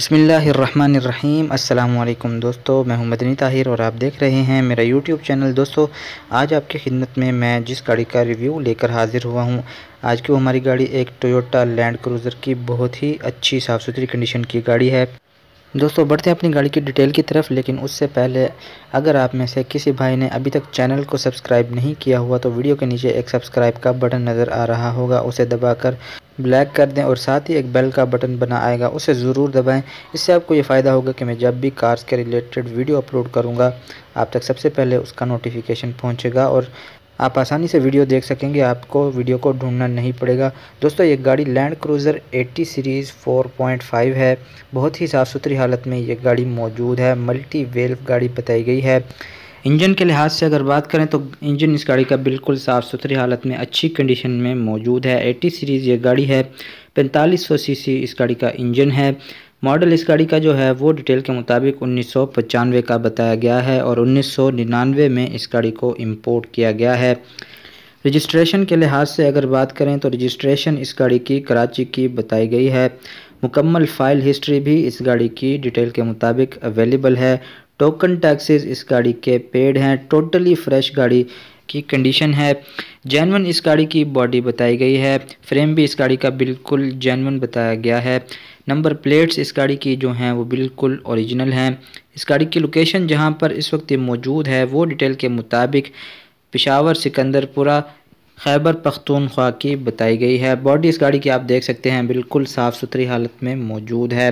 बसमिलीम अल्लाम दोस्तों मैं हूं मदनी ताहिर और आप देख रहे हैं मेरा यूट्यूब चैनल दोस्तों आज आपकी खिदमत में मैं जिस गाड़ी का रिव्यू लेकर हाजिर हुआ हूं आज की हमारी गाड़ी एक टोयोटा लैंड क्रूज़र की बहुत ही अच्छी साफ़ सुथरी कंडीशन की गाड़ी है दोस्तों बढ़ते हैं अपनी गाड़ी की डिटेल की तरफ लेकिन उससे पहले अगर आप में से किसी भाई ने अभी तक चैनल को सब्सक्राइब नहीं किया हुआ तो वीडियो के नीचे एक सब्सक्राइब का बटन नज़र आ रहा होगा उसे दबाकर ब्लैक कर दें और साथ ही एक बेल का बटन बना आएगा उसे ज़रूर दबाएं इससे आपको ये फ़ायदा होगा कि मैं जब भी कार्स के रिलेटेड वीडियो अपलोड करूँगा आप तक सबसे पहले उसका नोटिफिकेशन पहुँचेगा और आप आसानी से वीडियो देख सकेंगे आपको वीडियो को ढूंढना नहीं पड़ेगा दोस्तों ये गाड़ी लैंड क्रूज़र 80 सीरीज़ 4.5 है बहुत ही साफ़ सुथरी हालत में ये गाड़ी मौजूद है मल्टी वेल्व गाड़ी बताई गई है इंजन के लिहाज से अगर बात करें तो इंजन इस गाड़ी का बिल्कुल साफ़ सुथरी हालत में अच्छी कंडीशन में मौजूद है एटी सीरीज़ ये गाड़ी है पैंतालीस सौ इस गाड़ी का इंजन है मॉडल इस गाड़ी का जो है वो डिटेल के मुताबिक उन्नीस का बताया गया है और उन्नीस में इस गाड़ी को इम्पोर्ट किया गया है रजिस्ट्रेशन के लिहाज से अगर बात करें तो रजिस्ट्रेशन इस गाड़ी की कराची की बताई गई है मुकम्मल फ़ाइल हिस्ट्री भी इस गाड़ी की डिटेल के मुताबिक अवेलेबल है टोकन टैक्सेस इस गाड़ी के पेड हैं टोटली फ्रेश गाड़ी की कंडीशन है जैनवन इस गाड़ी की बॉडी बताई गई है फ्रेम भी इस गाड़ी का बिल्कुल जैनवन बताया गया है नंबर प्लेट्स इस गाड़ी की जो हैं वो बिल्कुल ओरिजिनल हैं इस गाड़ी की लोकेशन जहां पर इस वक्त मौजूद है वो डिटेल के मुताबिक पिशावर सिकंदरपुरा खैबर पख्तूनख्वा की बताई गई है बॉडी इस गाड़ी की आप देख सकते हैं बिल्कुल साफ़ सुथरी हालत में मौजूद है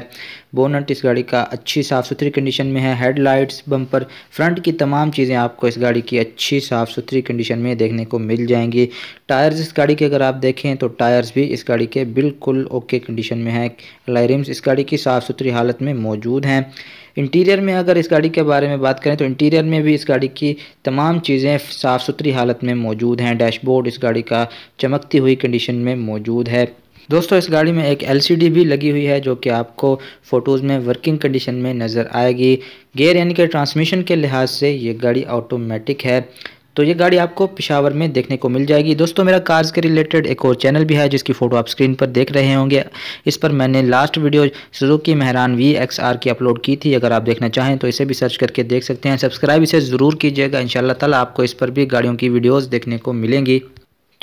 बोनट इस गाड़ी का अच्छी साफ़ सुथरी कंडीशन में है हेडलाइट्स बम्पर फ्रंट की तमाम चीज़ें आपको इस गाड़ी की अच्छी साफ़ सुथरी कंडीशन में देखने को मिल जाएंगी टायर्स इस गाड़ी के अगर आप देखें तो टायर्स भी इस गाड़ी के बिल्कुल ओके कंडीशन में हैं लाइरिम्स इस गाड़ी की साफ़ सुथरी हालत में मौजूद हैं इंटीरियर में अगर इस गाड़ी के बारे में बात करें तो इंटीरियर में भी इस गाड़ी की तमाम चीज़ें साफ़ सुथरी हालत में मौजूद हैं डैशबोर्ड इस गाड़ी का चमकती हुई कंडीशन में मौजूद है दोस्तों इस गाड़ी में एक एलसीडी भी लगी हुई है जो कि आपको फ़ोटोज़ में वर्किंग कंडीशन में नज़र आएगी गेयर यानी कि ट्रांसमिशन के लिहाज से ये गाड़ी ऑटोमेटिक है तो ये गाड़ी आपको पिशावर में देखने को मिल जाएगी दोस्तों मेरा कार्स के रिलेटेड एक और चैनल भी है जिसकी फ़ोटो आप स्क्रीन पर देख रहे होंगे इस पर मैंने last video Suzuki Mehran V X R की अपलोड की थी अगर आप देखना चाहें तो इसे भी सर्च करके देख सकते हैं सब्सक्राइब इसे ज़रूर कीजिएगा इन शाला आपको इस पर भी गाड़ियों की वीडियोज़ देखने को मिलेंगी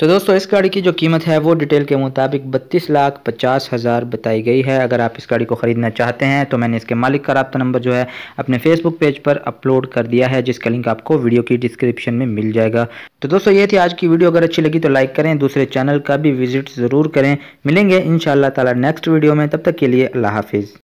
तो दोस्तों इस गाड़ी की जो कीमत है वो डिटेल के मुताबिक बत्तीस लाख पचास हज़ार बताई गई है अगर आप इस गाड़ी को ख़रीदना चाहते हैं तो मैंने इसके मालिक का रबता नंबर जो है अपने फेसबुक पेज पर अपलोड कर दिया है जिसका लिंक आपको वीडियो की डिस्क्रिप्शन में मिल जाएगा तो दोस्तों ये थी आज की वीडियो अगर अच्छी लगी तो लाइक करें दूसरे चैनल का भी विजिट ज़रूर करें मिलेंगे इन ताला नेक्स्ट वीडियो में तब तक के लिए अल्लाह हाफिज़